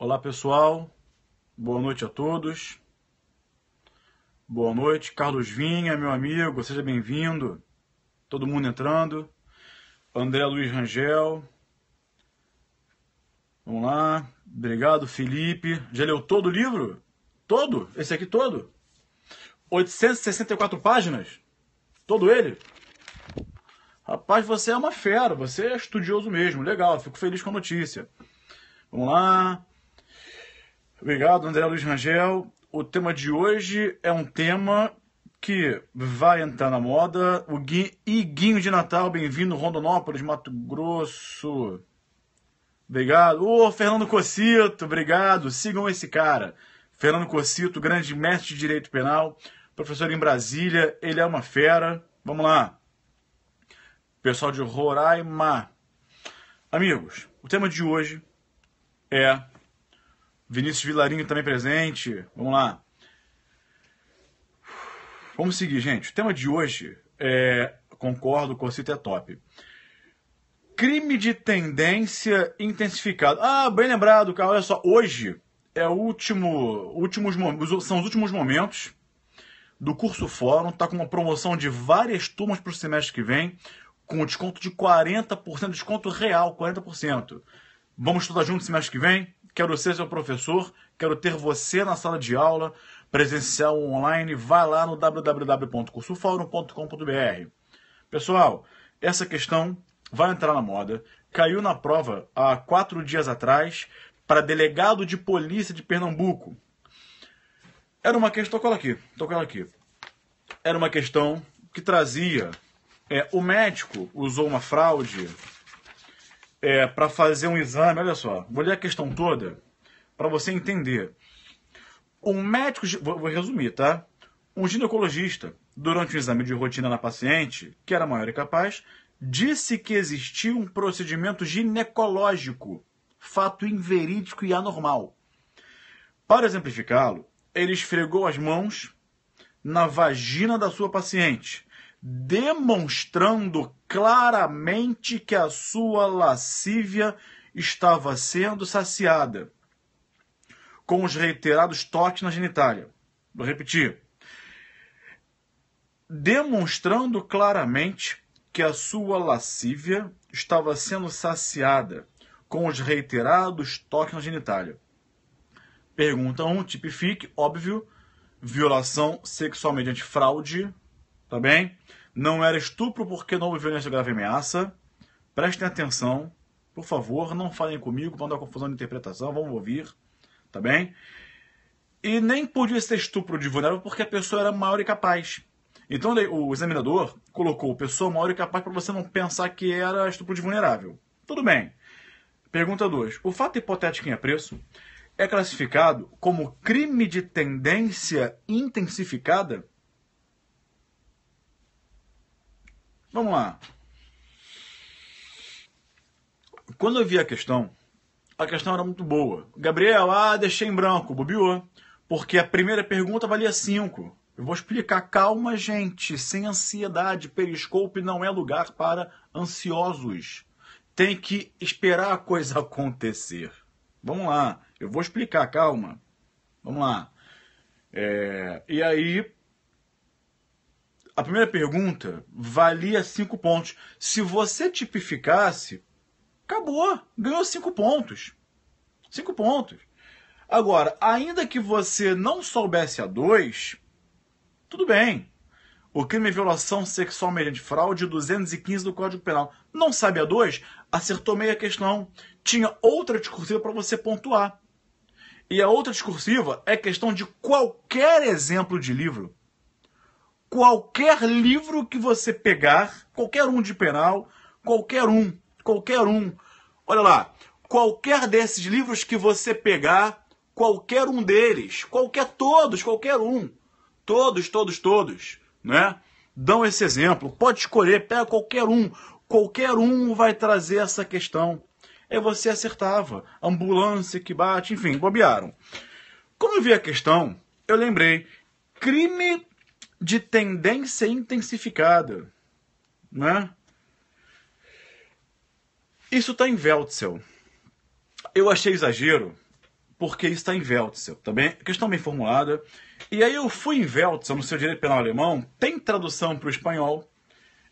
Olá pessoal, boa noite a todos. Boa noite, Carlos Vinha, meu amigo, seja bem-vindo. Todo mundo entrando. André Luiz Rangel. Vamos lá. Obrigado, Felipe. Já leu todo o livro? Todo? Esse aqui todo? 864 páginas? Todo ele? Rapaz, você é uma fera, você é estudioso mesmo. Legal, fico feliz com a notícia. Vamos lá. Obrigado, André Luiz Rangel. O tema de hoje é um tema que vai entrar na moda. O Iguinho de Natal, bem-vindo, Rondonópolis, Mato Grosso. Obrigado. Ô, Fernando Cocito, obrigado. Sigam esse cara. Fernando Cocito, grande mestre de direito penal, professor em Brasília, ele é uma fera. Vamos lá. Pessoal de Roraima. Amigos, o tema de hoje é Vinícius Vilarinho também presente. Vamos lá. Vamos seguir, gente. O tema de hoje é. Concordo, Cocito é top. Crime de tendência intensificado. Ah, bem lembrado, cara. Olha só, hoje é o último. Últimos, são os últimos momentos do curso Fórum. Tá com uma promoção de várias turmas para o semestre que vem, com desconto de 40%, desconto real, 40%. Vamos estudar junto semestre que vem? quero ser seu professor, quero ter você na sala de aula, presencial ou online, vá lá no www.cursoforum.com.br. Pessoal, essa questão vai entrar na moda. Caiu na prova há quatro dias atrás para delegado de polícia de Pernambuco. Era uma questão, tô aqui, com ela aqui. Era uma questão que trazia é, o médico usou uma fraude é, para fazer um exame. Olha só, vou ler a questão toda para você entender. Um médico, vou, vou resumir, tá? Um ginecologista, durante um exame de rotina na paciente, que era maior e capaz, disse que existia um procedimento ginecológico, fato inverídico e anormal. Para exemplificá-lo, ele esfregou as mãos na vagina da sua paciente, demonstrando claramente que a sua lascívia estava sendo saciada com os reiterados toques na genitália. Vou repetir. Demonstrando claramente que a sua lascívia estava sendo saciada com os reiterados toques na genitália. Pergunta 1, um, tipifique, óbvio, violação sexual mediante fraude, tá bem? Não era estupro porque não houve violência grave ameaça. Prestem atenção, por favor, não falem comigo, vão dar confusão de interpretação, vamos ouvir, tá bem? E nem podia ser estupro de vulnerável porque a pessoa era maior e capaz. Então o examinador colocou pessoa maior e capaz para você não pensar que era estupro de vulnerável. Tudo bem. Pergunta 2. O fato hipotético em apreço é classificado como crime de tendência intensificada? Vamos lá. Quando eu vi a questão, a questão era muito boa. Gabriel, ah, deixei em branco, bobiou, Porque a primeira pergunta valia 5. Eu vou explicar. Calma, gente. Sem ansiedade. Periscope não é lugar para ansiosos. Tem que esperar a coisa acontecer. Vamos lá. Eu vou explicar. Calma. Vamos lá. É... E aí, a primeira pergunta valia cinco pontos. Se você tipificasse, acabou, ganhou cinco pontos. Cinco pontos. Agora, ainda que você não soubesse a dois, tudo bem. O crime de é violação sexual mediante fraude 215 do Código Penal. Não sabe a dois? Acertou meia questão. Tinha outra discursiva para você pontuar. E a outra discursiva é questão de qualquer exemplo de livro qualquer livro que você pegar, qualquer um de penal, qualquer um, qualquer um. Olha lá, qualquer desses livros que você pegar, qualquer um deles, qualquer todos, qualquer um, todos, todos, todos, né? Dão esse exemplo. Pode escolher, pega qualquer um, qualquer um vai trazer essa questão. Aí é você acertava, ambulância que bate, enfim, bobearam. Como eu vi a questão, eu lembrei crime de tendência intensificada. Né? Isso está em Veltzel. Eu achei exagero, porque está em Veltzel, tá bem? Questão bem formulada. E aí eu fui em Veltzel, no seu direito penal alemão, tem tradução para o espanhol,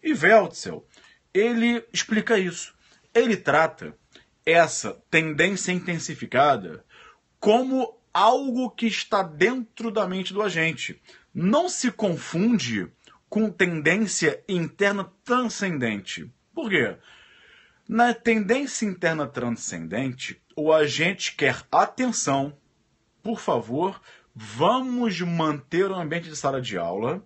e Veltzel, ele explica isso. Ele trata essa tendência intensificada como algo que está dentro da mente do agente, não se confunde com tendência interna transcendente. Por quê? Na tendência interna transcendente, o agente quer atenção. Por favor, vamos manter o ambiente de sala de aula,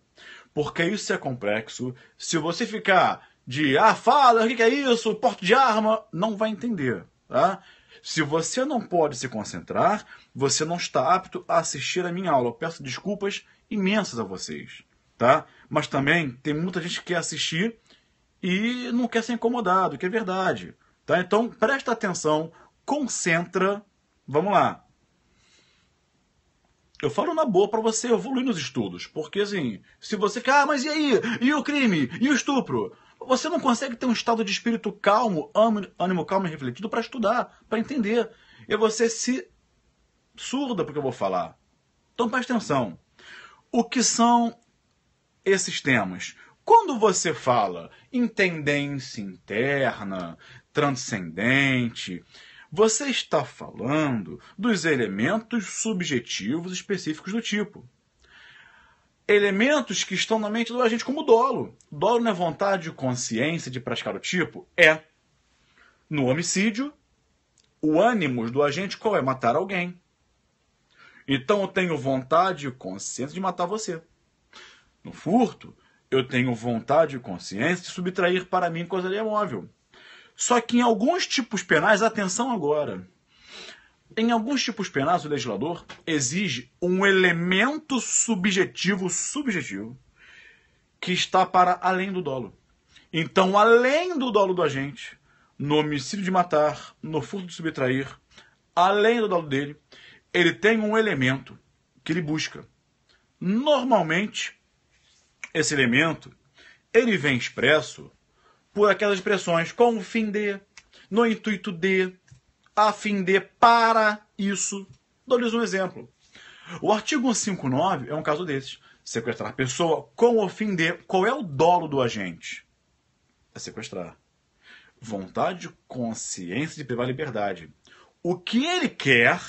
porque isso é complexo. Se você ficar de ah, fala, o que é isso, porte de arma, não vai entender. Tá? Se você não pode se concentrar, você não está apto a assistir a minha aula. Eu peço desculpas imensas a vocês, tá? Mas também tem muita gente que quer assistir e não quer ser incomodado, que é verdade, tá? Então presta atenção, concentra, vamos lá. Eu falo na boa para você evoluir nos estudos, porque assim, se você ficar, ah, mas e aí? E o crime? E o estupro? Você não consegue ter um estado de espírito calmo, ânimo calmo e refletido para estudar, para entender. E você se surda porque eu vou falar. Então preste atenção. O que são esses temas? Quando você fala em tendência interna, transcendente, você está falando dos elementos subjetivos específicos do tipo elementos que estão na mente do agente, como dolo. Dolo não é vontade, consciência de praticar o tipo? É. No homicídio, o ânimo do agente qual é? Matar alguém. Então eu tenho vontade e consciência de matar você. No furto, eu tenho vontade e consciência de subtrair para mim coisa imóvel. Só que em alguns tipos penais, atenção agora, em alguns tipos penais, o legislador exige um elemento subjetivo subjetivo que está para além do dolo. Então, além do dolo do agente, no homicídio de matar, no furto de subtrair, além do dolo dele, ele tem um elemento que ele busca. Normalmente, esse elemento ele vem expresso por aquelas expressões com o fim de, no intuito de, a fim de para isso. Dou-lhes um exemplo. O artigo 159 é um caso desses. Sequestrar a pessoa com o fim de. Qual é o dolo do agente? É sequestrar. Vontade, consciência de privar a liberdade. O que ele quer,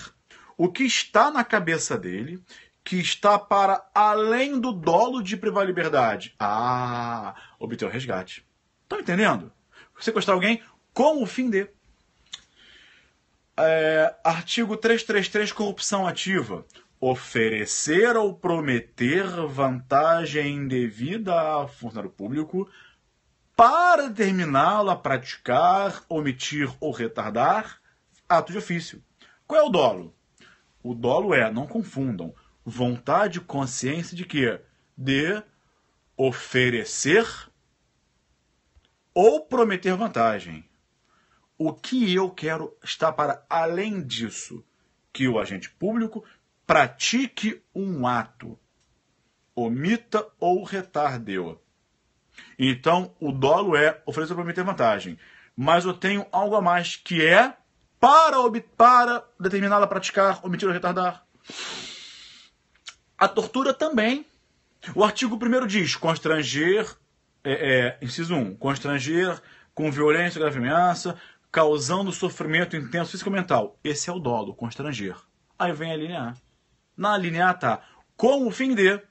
o que está na cabeça dele, que está para além do dolo de privar a liberdade. Ah, obter o resgate. Estão tá entendendo? Sequestrar alguém com o fim de. É, artigo 333, corrupção ativa. Oferecer ou prometer vantagem indevida a funcionário público para determiná-lo a praticar, omitir ou retardar ato de ofício. Qual é o dolo? O dolo é, não confundam, vontade e consciência de quê? De oferecer ou prometer vantagem o que eu quero está para além disso, que o agente público pratique um ato, omita ou retardeu. Então, o dolo é oferecer para mim ter vantagem, mas eu tenho algo a mais que é para, para determiná-la praticar, omitir ou retardar. A tortura também. O artigo 1 diz constranger, é, é, inciso 1, constranger com violência ou grave ameaça, causando sofrimento intenso físico mental. Esse é o dolo, constranger. Aí vem a linha A. Na linha A está com o fim de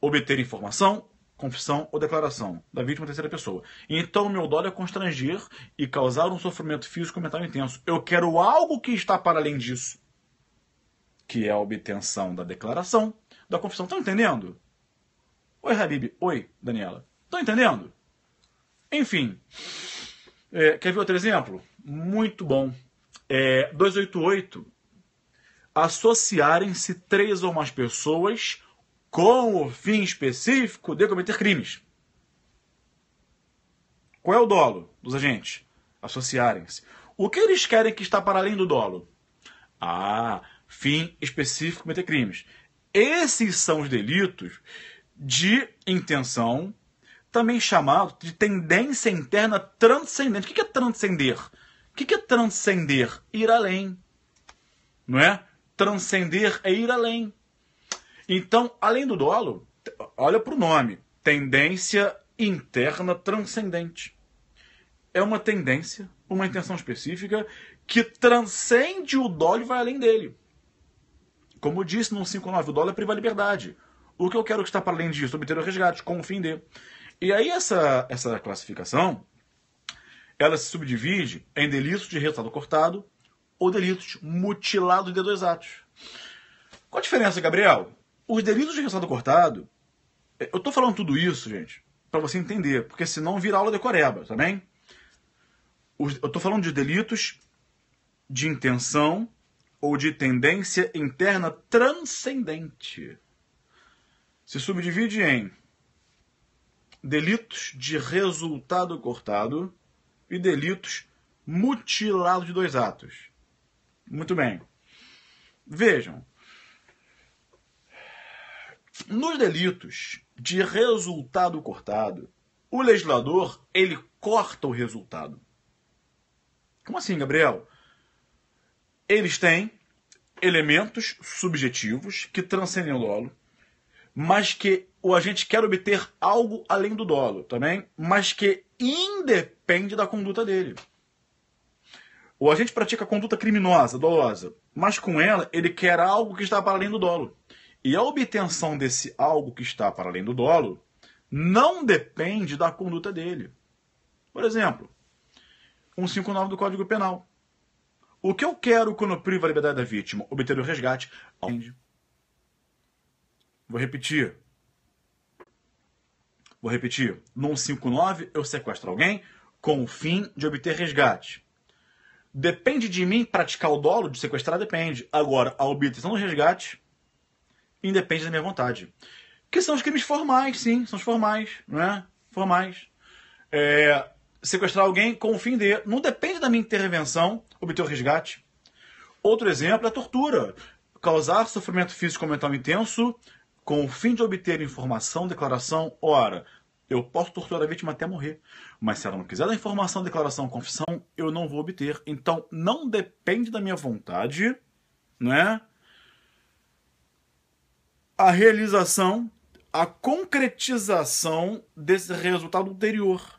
obter informação, confissão ou declaração da vítima terceira pessoa. Então, meu dolo é constranger e causar um sofrimento físico mental intenso. Eu quero algo que está para além disso, que é a obtenção da declaração, da confissão. Estão tá entendendo? Oi, Habib. Oi, Daniela. Estão tá entendendo? Enfim. É, quer ver outro exemplo? Muito bom. É, 288. Associarem-se três ou mais pessoas com o fim específico de cometer crimes. Qual é o dolo dos agentes? Associarem-se. O que eles querem que está para além do dolo? Ah, fim específico de cometer crimes. Esses são os delitos de intenção, também chamado de tendência interna transcendente. O que é transcender? O que é transcender? Ir além. Não é? Transcender é ir além. Então, além do dolo, olha para o nome: tendência interna transcendente. É uma tendência, uma intenção específica que transcende o dolo e vai além dele. Como disse no 59, o dolo é priva liberdade. O que eu quero que está para além disso? Obter o resgate com o fim de. E aí essa, essa classificação, ela se subdivide em delitos de resultado cortado ou delitos mutilados de dois atos. Qual a diferença, Gabriel? Os delitos de resultado cortado, é, eu estou falando tudo isso, gente, para você entender, porque senão vira aula de coreba, tá bem? Eu estou falando de delitos de intenção ou de tendência interna transcendente. Se subdivide em delitos de resultado cortado e delitos mutilados de dois atos. Muito bem. Vejam. Nos delitos de resultado cortado, o legislador ele corta o resultado. Como assim, Gabriel? Eles têm elementos subjetivos que transcendem o dolo, mas que o agente quer obter algo além do dolo também, mas que independe da conduta dele. O agente pratica conduta criminosa, dolosa, mas com ela ele quer algo que está para além do dolo. E a obtenção desse algo que está para além do dolo não depende da conduta dele. Por exemplo, 159 do Código Penal. O que eu quero quando privo a liberdade da vítima? Obter o resgate. Vou repetir. Vou repetir. No 159, eu sequestro alguém com o fim de obter resgate. Depende de mim praticar o dolo, de sequestrar depende. Agora, a obtenção do resgate independe da minha vontade. Que são os crimes formais, sim, são os formais, né? Formais. É, sequestrar alguém com o fim de. Não depende da minha intervenção obter o resgate. Outro exemplo é a tortura. Causar sofrimento físico ou mental intenso com o fim de obter informação, declaração, ora, eu posso torturar a vítima até morrer. Mas se ela não quiser dar informação, declaração, confissão, eu não vou obter. Então não depende da minha vontade, né? A realização, a concretização desse resultado ulterior.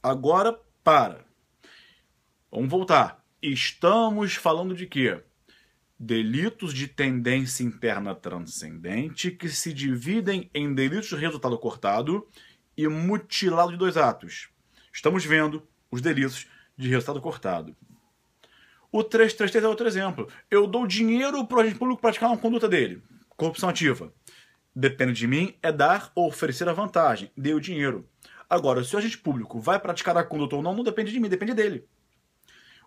Agora para. Vamos voltar. Estamos falando de quê? delitos de tendência interna transcendente que se dividem em delitos de resultado cortado e mutilado de dois atos. Estamos vendo os delitos de resultado cortado. O 333 é outro exemplo. Eu dou dinheiro para o agente público praticar uma conduta dele. Corrupção ativa. Depende de mim é dar ou oferecer a vantagem. Dei o dinheiro. Agora, se o agente público vai praticar a conduta ou não, não depende de mim, depende dele.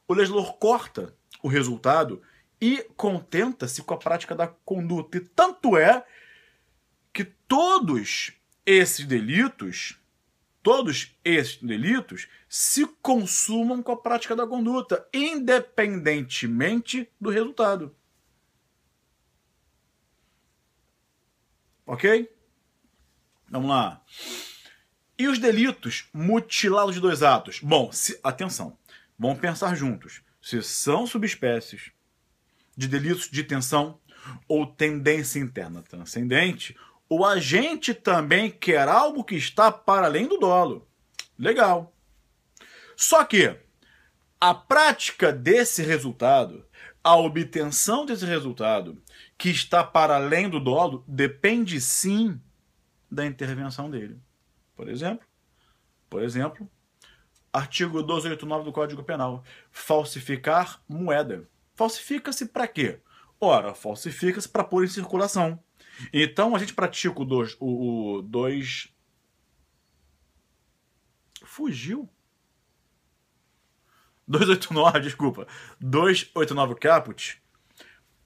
O legislador corta o resultado e contenta-se com a prática da conduta. E tanto é que todos esses delitos, todos esses delitos se consumam com a prática da conduta, independentemente do resultado. Ok? Vamos lá. E os delitos mutilados de dois atos? Bom, se, atenção, vamos pensar juntos. Se são subespécies, de delitos de tensão ou tendência interna transcendente, o agente também quer algo que está para além do dolo. Legal. Só que a prática desse resultado, a obtenção desse resultado, que está para além do dolo, depende sim da intervenção dele. Por exemplo, por exemplo, artigo 289 do Código Penal, falsificar moeda. Falsifica-se para quê? Ora, falsifica-se para pôr em circulação. Então a gente pratica o 2. O, o dois... Fugiu. 289, desculpa. 289 caput.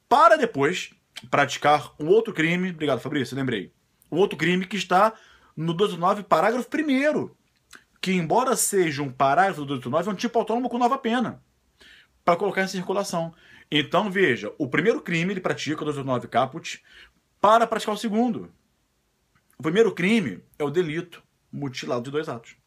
Para depois praticar o outro crime. Obrigado, Fabrício, lembrei. O outro crime que está no 289, parágrafo 1. Que, embora seja um parágrafo do 289, é um tipo autônomo com nova pena para colocar em circulação. Então, veja, o primeiro crime ele pratica o 289 caput para praticar o segundo. O primeiro crime é o delito mutilado de dois atos.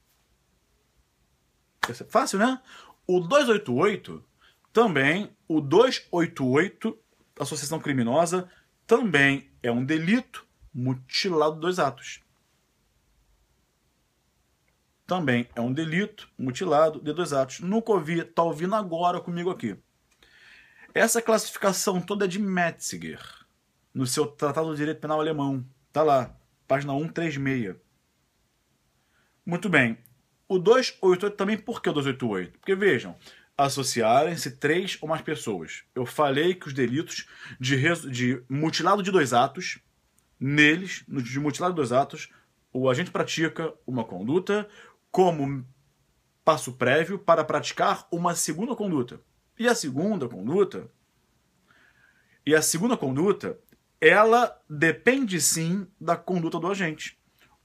Esse é fácil, né? O 288 também, o 288, associação criminosa, também é um delito mutilado de dois atos também é um delito, mutilado, de dois atos. Nunca ouvi, tá ouvindo agora comigo aqui. Essa classificação toda é de Metzger no seu Tratado de Direito Penal Alemão. Tá lá, página 136. Muito bem. O 288 também, por que o 288? Porque vejam, associarem-se três ou mais pessoas. Eu falei que os delitos de, res... de mutilado de dois atos, neles, no de mutilado de dois atos, o agente pratica uma conduta como passo prévio para praticar uma segunda conduta. E a segunda conduta e a segunda conduta, ela depende sim da conduta do agente.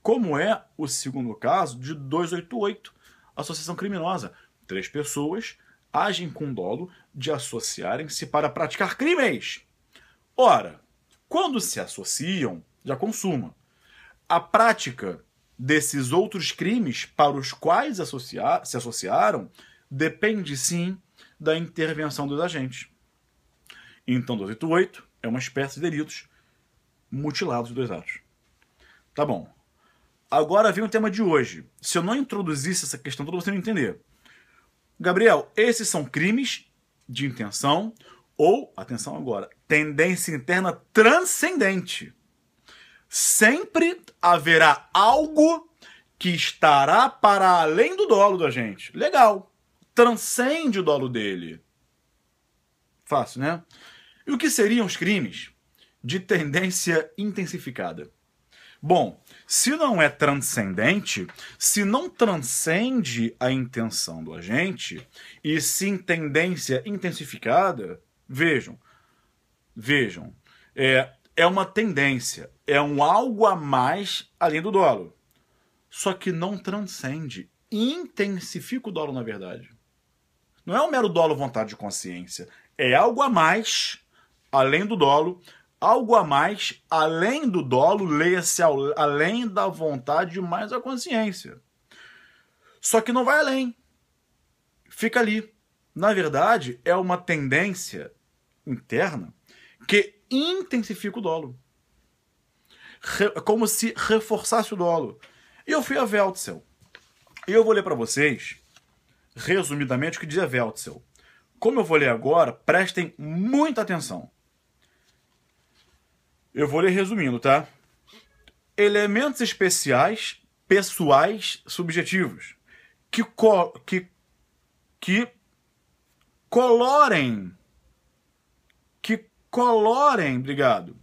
Como é o segundo caso de 288, associação criminosa. Três pessoas agem com dolo de associarem-se para praticar crimes. Ora, quando se associam, já consuma. A prática desses outros crimes para os quais associar, se associaram depende sim da intervenção dos agentes. Então, 288 é uma espécie de delitos mutilados dos dois atos. Tá bom. Agora vem o tema de hoje. Se eu não introduzisse essa questão toda, você não entender. Gabriel, esses são crimes de intenção ou, atenção agora, tendência interna transcendente sempre haverá algo que estará para além do dolo da gente. Legal. Transcende o dolo dele. Fácil, né? E o que seriam os crimes? De tendência intensificada. Bom, se não é transcendente, se não transcende a intenção do agente, e sim tendência intensificada, vejam, vejam, é, é uma tendência, é um algo a mais além do dolo. Só que não transcende. Intensifica o dolo, na verdade. Não é um mero dolo vontade de consciência. É algo a mais além do dolo. Algo a mais além do dolo, leia-se além da vontade mais a consciência. Só que não vai além. Fica ali. Na verdade, é uma tendência interna que intensifica o dolo como se reforçasse o dolo. E eu fui a Veltzel. E eu vou ler para vocês, resumidamente, o que dizia Veltzel. Como eu vou ler agora, prestem muita atenção. Eu vou ler resumindo, tá? Elementos especiais, pessoais, subjetivos, que, co que, que colorem, que colorem, obrigado,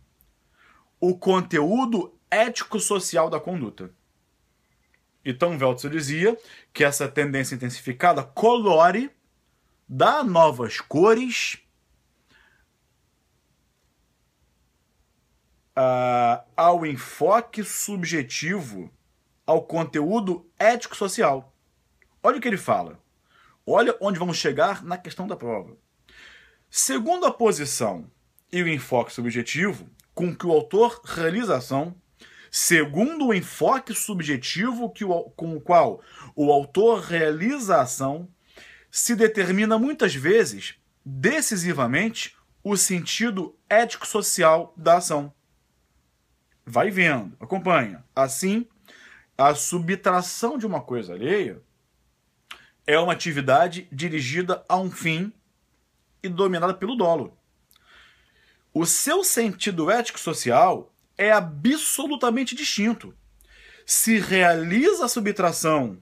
o conteúdo ético-social da conduta. Então, Veltzer dizia que essa tendência intensificada colore, dá novas cores uh, ao enfoque subjetivo, ao conteúdo ético-social. Olha o que ele fala. Olha onde vamos chegar na questão da prova. Segundo a posição e o enfoque subjetivo, com que o autor realiza a ação, segundo o enfoque subjetivo que o, com o qual o autor realiza a ação, se determina muitas vezes, decisivamente, o sentido ético-social da ação. Vai vendo, acompanha. Assim, a subtração de uma coisa alheia é uma atividade dirigida a um fim e dominada pelo dolo. O seu sentido ético-social é absolutamente distinto. Se realiza a subtração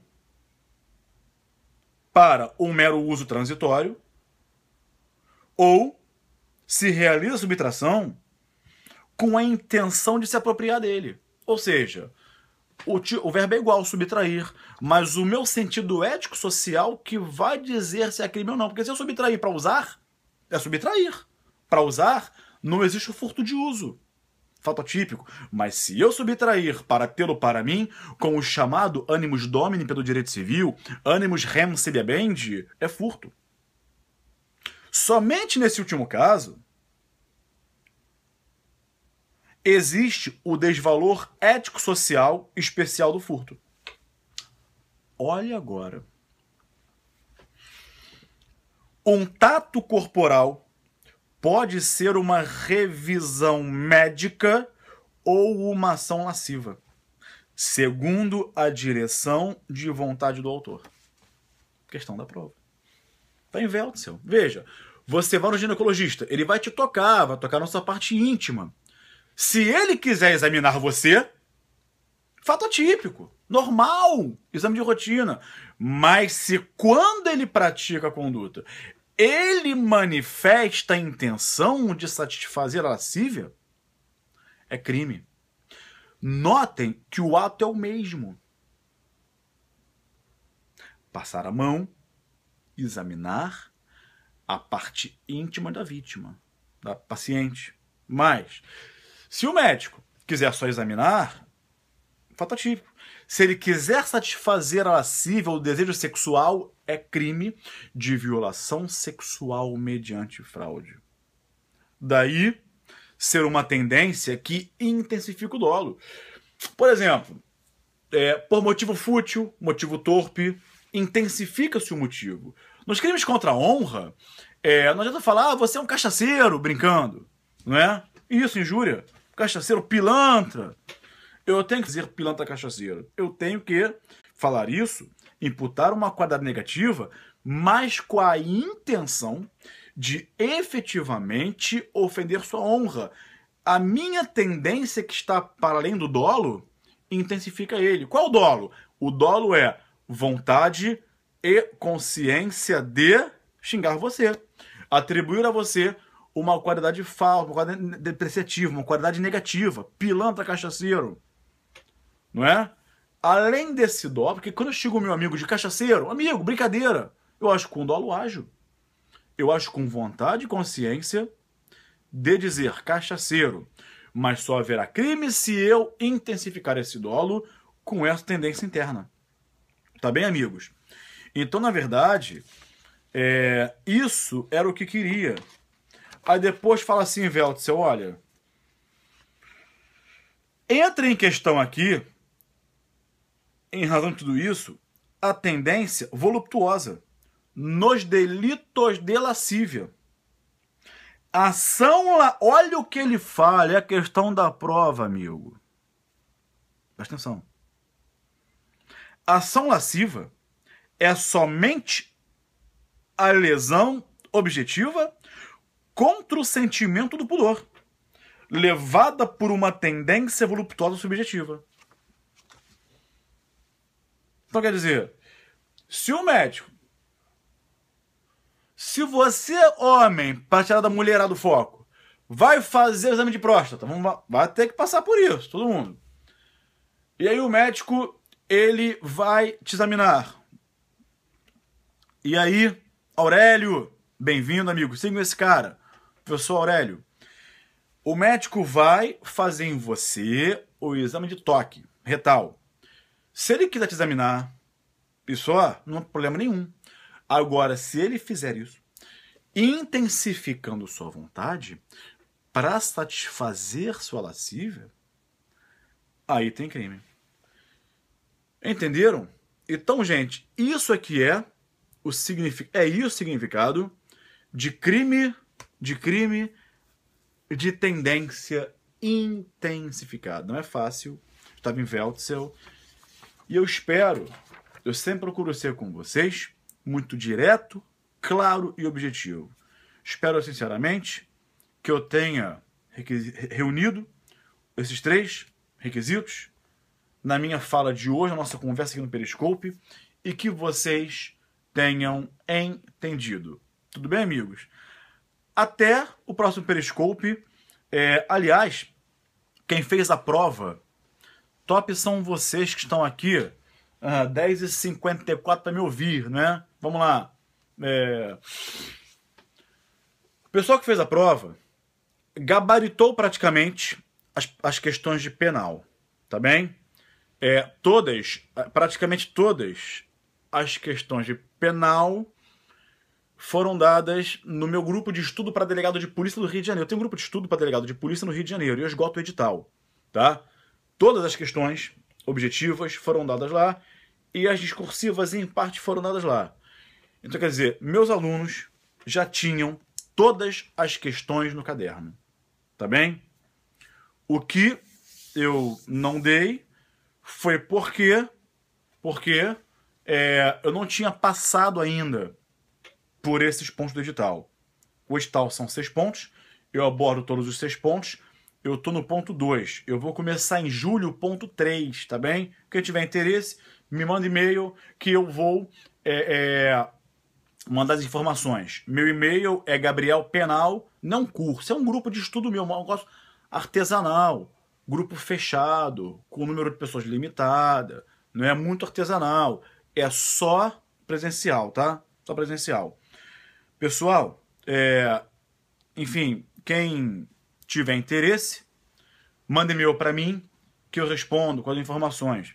para um mero uso transitório, ou se realiza a subtração com a intenção de se apropriar dele. Ou seja, o, o verbo é igual, subtrair, mas o meu sentido ético-social que vai dizer se é crime ou não. Porque se eu subtrair para usar, é subtrair. Para usar, não existe o furto de uso. Fato típico. Mas se eu subtrair para tê-lo para mim, com o chamado animus domini pelo direito civil, animus rem bendi, é furto. Somente nesse último caso, existe o desvalor ético-social especial do furto. Olha agora. Um tato corporal pode ser uma revisão médica ou uma ação lasciva, segundo a direção de vontade do autor. Questão da prova. Tá em Veltzel. Veja, você vai no ginecologista, ele vai te tocar, vai tocar na sua parte íntima. Se ele quiser examinar você, fato atípico, normal, exame de rotina. Mas se quando ele pratica a conduta, ele manifesta a intenção de satisfazer a lascívia, é crime. Notem que o ato é o mesmo. Passar a mão, examinar a parte íntima da vítima, da paciente. Mas, se o médico quiser só examinar, fato atípico. Se ele quiser satisfazer a lascívia ou o desejo sexual, é crime de violação sexual mediante fraude. Daí ser uma tendência que intensifica o dolo. Por exemplo, é, por motivo fútil, motivo torpe, intensifica-se o motivo. Nos crimes contra a honra, é, não adianta falar, ah, você é um cachaceiro brincando, não é? Isso, injúria. Cachaceiro pilantra. Eu tenho que dizer pilantra cachaceiro. Eu tenho que falar isso imputar uma qualidade negativa, mas com a intenção de efetivamente ofender sua honra. A minha tendência que está para além do dolo intensifica ele. Qual é o dolo? O dolo é vontade e consciência de xingar você, atribuir a você uma qualidade falsa, uma qualidade depreciativa, uma qualidade negativa, pilantra cachaceiro, não é? além desse dó, porque quando chega o meu amigo de cachaceiro, amigo, brincadeira, eu acho com dolo ágil. Eu acho com vontade e consciência de dizer cachaceiro, mas só haverá crime se eu intensificar esse dolo com essa tendência interna. Tá bem, amigos? Então, na verdade, é, isso era o que queria. Aí depois fala assim, Veltzel, olha, entra em questão aqui em razão de tudo isso, a tendência voluptuosa nos delitos de lascívia. Ação, lá, olha o que ele fala, é a questão da prova, amigo. Presta atenção. Ação lasciva é somente a lesão objetiva contra o sentimento do pudor, levada por uma tendência voluptuosa subjetiva. Então, quer dizer, se o médico. Se você, homem, para tirar da mulherada do foco, vai fazer o exame de próstata, vamos, vai ter que passar por isso, todo mundo. E aí o médico, ele vai te examinar. E aí, Aurélio, bem-vindo, amigo, siga esse cara, professor Aurélio. O médico vai fazer em você o exame de toque retal. Se ele quiser te examinar, isso não há problema nenhum. Agora, se ele fizer isso, intensificando sua vontade para satisfazer sua lascívia, aí tem crime. Entenderam? Então, gente, isso aqui é o significado, é o significado de crime, de crime de tendência intensificada. Não é fácil. Estava em Veltzel. E eu espero, eu sempre procuro ser com vocês muito direto, claro e objetivo. Espero sinceramente que eu tenha reunido esses três requisitos na minha fala de hoje, na nossa conversa aqui no Periscope, e que vocês tenham entendido. Tudo bem, amigos? Até o próximo Periscope. É, aliás, quem fez a prova top são vocês que estão aqui. Uh, 10h54 para me ouvir, né? Vamos lá. É... O pessoal que fez a prova gabaritou praticamente as, as questões de penal, tá bem? É, todas, ah, praticamente todas as questões de penal foram dadas no meu grupo de estudo para delegado de polícia do Rio de Janeiro. Eu tenho um grupo de estudo para delegado de polícia no Rio de Janeiro e eu esgoto o edital, tá? Todas as questões objetivas foram dadas lá e as discursivas, em parte, foram dadas lá. Então, quer dizer, meus alunos já tinham todas as questões no caderno. Tá bem? O que eu não dei foi porque, porque é, eu não tinha passado ainda por esses pontos do edital. O edital são seis pontos, eu abordo todos os seis pontos, eu tô no ponto 2. Eu vou começar em julho, ponto 3, tá bem? Quem tiver interesse, me manda e-mail que eu vou é, é, mandar as informações. Meu e-mail é Gabriel Penal, não curso. É um grupo de estudo meu, um negócio artesanal, grupo fechado, com número de pessoas limitada. Não é muito artesanal, é só presencial, tá? Só presencial. Pessoal, é, enfim, quem tiver interesse, manda e-mail para mim que eu respondo com as informações.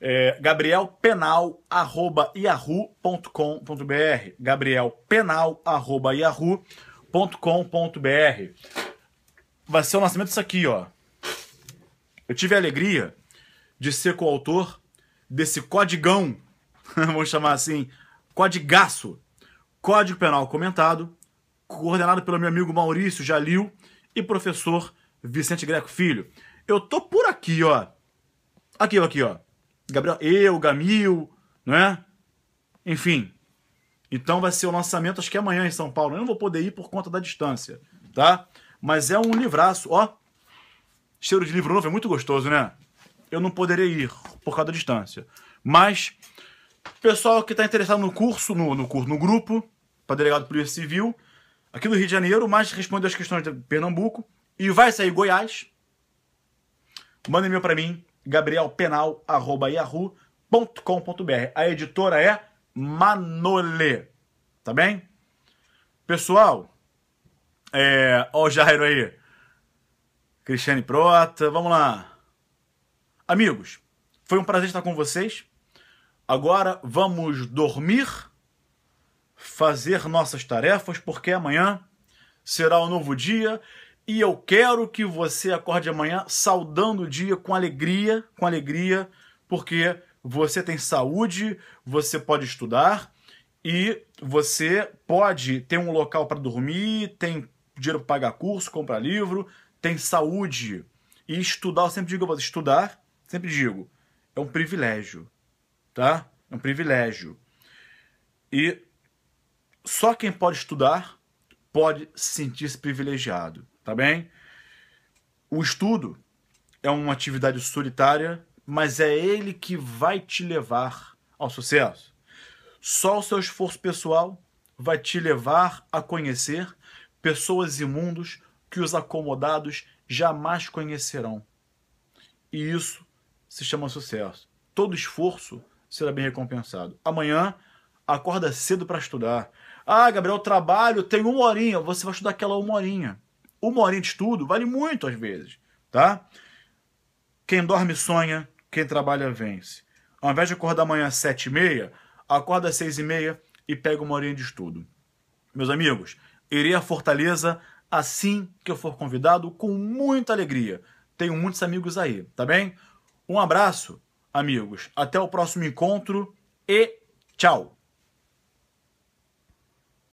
É, gabrielpenal@yahoo.com.br, gabrielpenal@yahoo.com.br. Vai ser o lançamento disso aqui, ó. Eu tive a alegria de ser coautor desse codigão, vamos chamar assim, codigaço, Código Penal Comentado, coordenado pelo meu amigo Maurício Jalil, e professor Vicente Greco Filho. Eu tô por aqui, ó. Aqui, ó, aqui, ó. Gabriel, eu, Gamil, não é? Enfim. Então vai ser o lançamento, acho que é amanhã em São Paulo. Eu não vou poder ir por conta da distância, tá? Mas é um livraço, ó. Cheiro de livro novo é muito gostoso, né? Eu não poderia ir por causa da distância. Mas, pessoal que está interessado no curso, no, no, no grupo, para delegado de Polícia Civil, aqui do Rio de Janeiro, mas responde as questões de Pernambuco. E vai sair Goiás. Manda e-mail para mim, gabrielpenal.yahoo.com.br. A editora é Manole. Tá bem? Pessoal, é... ó o Jairo aí. Cristiane Prota, vamos lá. Amigos, foi um prazer estar com vocês. Agora vamos dormir fazer nossas tarefas, porque amanhã será um novo dia e eu quero que você acorde amanhã saudando o dia com alegria, com alegria, porque você tem saúde, você pode estudar e você pode ter um local para dormir, tem dinheiro para pagar curso, comprar livro, tem saúde. E estudar, eu sempre digo você, estudar, sempre digo, é um privilégio, tá? É um privilégio. E só quem pode estudar pode sentir-se privilegiado, tá bem? O estudo é uma atividade solitária, mas é ele que vai te levar ao sucesso. Só o seu esforço pessoal vai te levar a conhecer pessoas e mundos que os acomodados jamais conhecerão. E isso se chama sucesso. Todo esforço será bem recompensado. Amanhã, acorda cedo para estudar. Ah, Gabriel, eu trabalho, tem uma horinha. Você vai estudar aquela uma horinha. Uma horinha de estudo vale muito às vezes, tá? Quem dorme sonha, quem trabalha vence. Ao invés de acordar amanhã às sete e meia, acorda às seis e meia e pega uma horinha de estudo. Meus amigos, irei a Fortaleza assim que eu for convidado, com muita alegria. Tenho muitos amigos aí, tá bem? Um abraço, amigos. Até o próximo encontro e tchau!